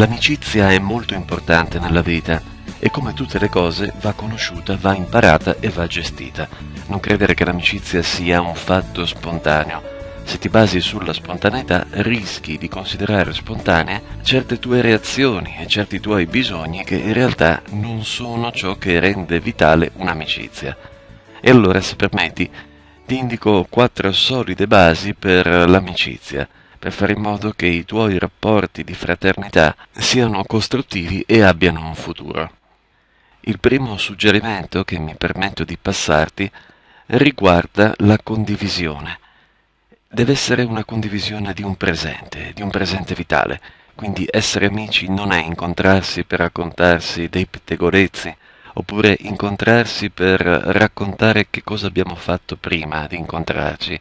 L'amicizia è molto importante nella vita e come tutte le cose va conosciuta, va imparata e va gestita. Non credere che l'amicizia sia un fatto spontaneo. Se ti basi sulla spontaneità rischi di considerare spontanee certe tue reazioni e certi tuoi bisogni che in realtà non sono ciò che rende vitale un'amicizia. E allora, se permetti, ti indico quattro solide basi per l'amicizia per fare in modo che i tuoi rapporti di fraternità siano costruttivi e abbiano un futuro. Il primo suggerimento che mi permetto di passarti riguarda la condivisione. Deve essere una condivisione di un presente, di un presente vitale. Quindi essere amici non è incontrarsi per raccontarsi dei pettegolezzi, oppure incontrarsi per raccontare che cosa abbiamo fatto prima di incontrarci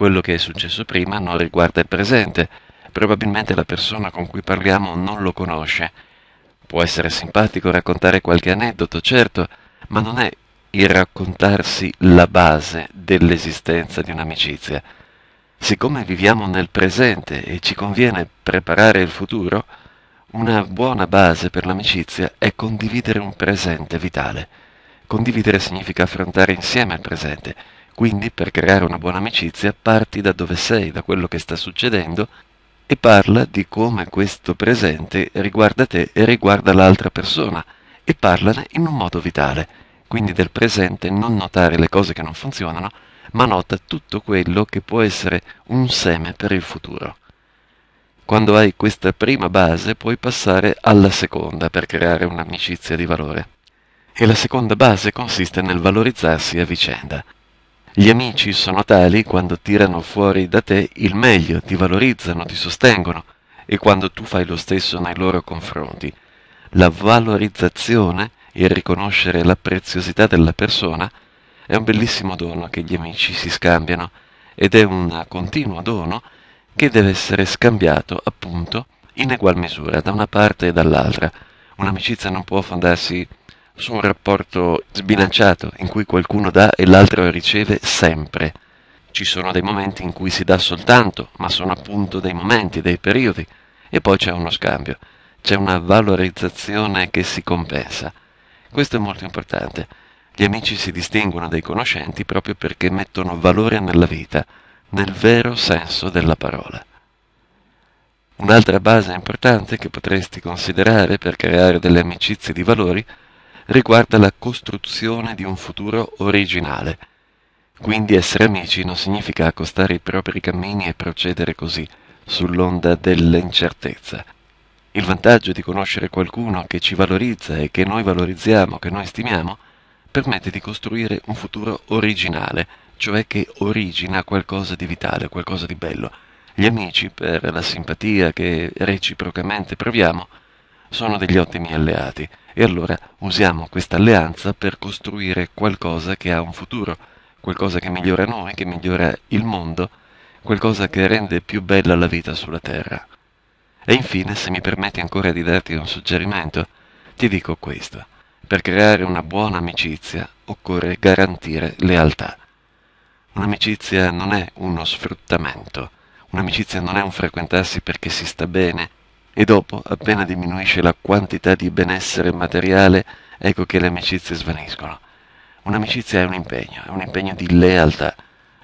quello che è successo prima non riguarda il presente. Probabilmente la persona con cui parliamo non lo conosce. Può essere simpatico raccontare qualche aneddoto, certo, ma non è il raccontarsi la base dell'esistenza di un'amicizia. Siccome viviamo nel presente e ci conviene preparare il futuro, una buona base per l'amicizia è condividere un presente vitale. Condividere significa affrontare insieme il presente quindi per creare una buona amicizia parti da dove sei, da quello che sta succedendo e parla di come questo presente riguarda te e riguarda l'altra persona e parlane in un modo vitale. Quindi del presente non notare le cose che non funzionano, ma nota tutto quello che può essere un seme per il futuro. Quando hai questa prima base puoi passare alla seconda per creare un'amicizia di valore. E la seconda base consiste nel valorizzarsi a vicenda. Gli amici sono tali quando tirano fuori da te il meglio, ti valorizzano, ti sostengono e quando tu fai lo stesso nei loro confronti. La valorizzazione, e il riconoscere la preziosità della persona, è un bellissimo dono che gli amici si scambiano ed è un continuo dono che deve essere scambiato appunto in egual misura da una parte e dall'altra. Un'amicizia non può fondarsi su un rapporto sbilanciato ah. in cui qualcuno dà e l'altro riceve sempre. Ci sono dei momenti in cui si dà soltanto, ma sono appunto dei momenti, dei periodi, e poi c'è uno scambio, c'è una valorizzazione che si compensa. Questo è molto importante. Gli amici si distinguono dai conoscenti proprio perché mettono valore nella vita, nel vero senso della parola. Un'altra base importante che potresti considerare per creare delle amicizie di valori è riguarda la costruzione di un futuro originale. Quindi essere amici non significa accostare i propri cammini e procedere così, sull'onda dell'incertezza. Il vantaggio di conoscere qualcuno che ci valorizza e che noi valorizziamo, che noi stimiamo, permette di costruire un futuro originale, cioè che origina qualcosa di vitale, qualcosa di bello. Gli amici, per la simpatia che reciprocamente proviamo, sono degli ottimi alleati e allora usiamo questa alleanza per costruire qualcosa che ha un futuro, qualcosa che migliora noi, che migliora il mondo, qualcosa che rende più bella la vita sulla Terra. E infine, se mi permetti ancora di darti un suggerimento, ti dico questo. Per creare una buona amicizia occorre garantire lealtà. Un'amicizia non è uno sfruttamento, un'amicizia non è un frequentarsi perché si sta bene e dopo, appena diminuisce la quantità di benessere materiale, ecco che le amicizie svaniscono. Un'amicizia è un impegno, è un impegno di lealtà.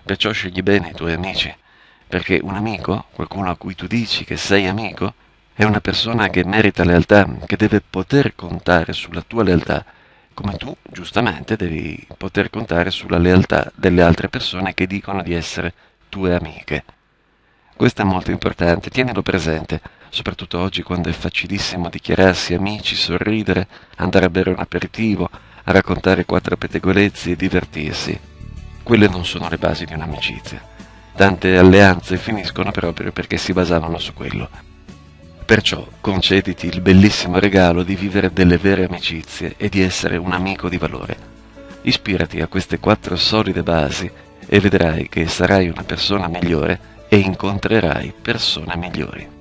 Perciò scegli bene i tuoi amici, perché un amico, qualcuno a cui tu dici che sei amico, è una persona che merita lealtà, che deve poter contare sulla tua lealtà, come tu giustamente devi poter contare sulla lealtà delle altre persone che dicono di essere tue amiche. Questo è molto importante, tienilo presente soprattutto oggi quando è facilissimo dichiararsi amici, sorridere, andare a bere un aperitivo, a raccontare quattro pettegolezzi e divertirsi. Quelle non sono le basi di un'amicizia. Tante alleanze finiscono proprio perché si basavano su quello. Perciò concediti il bellissimo regalo di vivere delle vere amicizie e di essere un amico di valore. Ispirati a queste quattro solide basi e vedrai che sarai una persona migliore e incontrerai persone migliori.